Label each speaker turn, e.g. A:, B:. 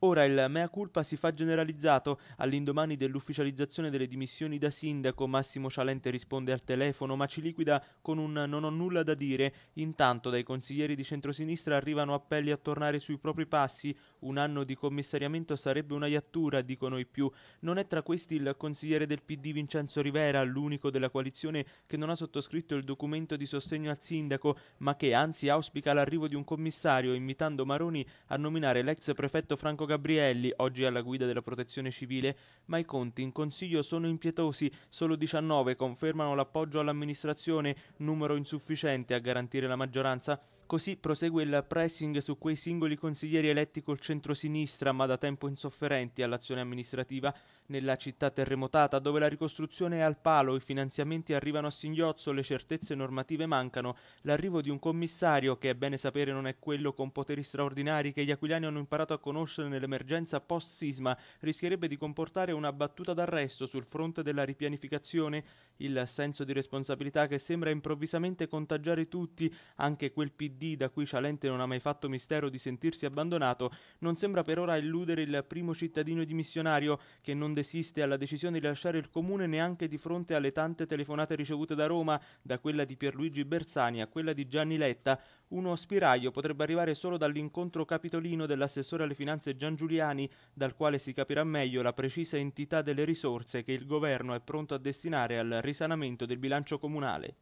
A: Ora il mea culpa si fa generalizzato. All'indomani dell'ufficializzazione delle dimissioni da sindaco, Massimo Cialente risponde al telefono, ma ci liquida con un non ho nulla da dire. Intanto dai consiglieri di centrosinistra arrivano appelli a tornare sui propri passi. Un anno di commissariamento sarebbe una iattura, dicono i più. Non è tra questi il consigliere del PD Vincenzo Rivera, l'unico della coalizione che non ha sottoscritto il documento di sostegno al sindaco, ma che anzi auspica l'arrivo di un commissario, invitando Maroni a nominare l'ex prefetto Franco Gabrielli, oggi alla guida della protezione civile, ma i conti in consiglio sono impietosi, solo 19 confermano l'appoggio all'amministrazione, numero insufficiente a garantire la maggioranza. Così prosegue il pressing su quei singoli consiglieri eletti col centro-sinistra, ma da tempo insofferenti all'azione amministrativa, nella città terremotata, dove la ricostruzione è al palo, i finanziamenti arrivano a singhiozzo, le certezze normative mancano, l'arrivo di un commissario, che è bene sapere non è quello con poteri straordinari che gli aquilani hanno imparato a conoscere nell'emergenza post-sisma rischierebbe di comportare una battuta d'arresto sul fronte della ripianificazione? Il senso di responsabilità che sembra improvvisamente contagiare tutti, anche quel PD da cui Cialente non ha mai fatto mistero di sentirsi abbandonato, non sembra per ora illudere il primo cittadino dimissionario che non desiste alla decisione di lasciare il comune neanche di fronte alle tante telefonate ricevute da Roma, da quella di Pierluigi Bersani a quella di Gianni Letta. Uno spiraglio potrebbe arrivare solo dall'incontro capitolino dell'assessore alle finanze Gianni Giuliani, dal quale si capirà meglio la precisa entità delle risorse che il governo è pronto a destinare al risanamento del bilancio comunale.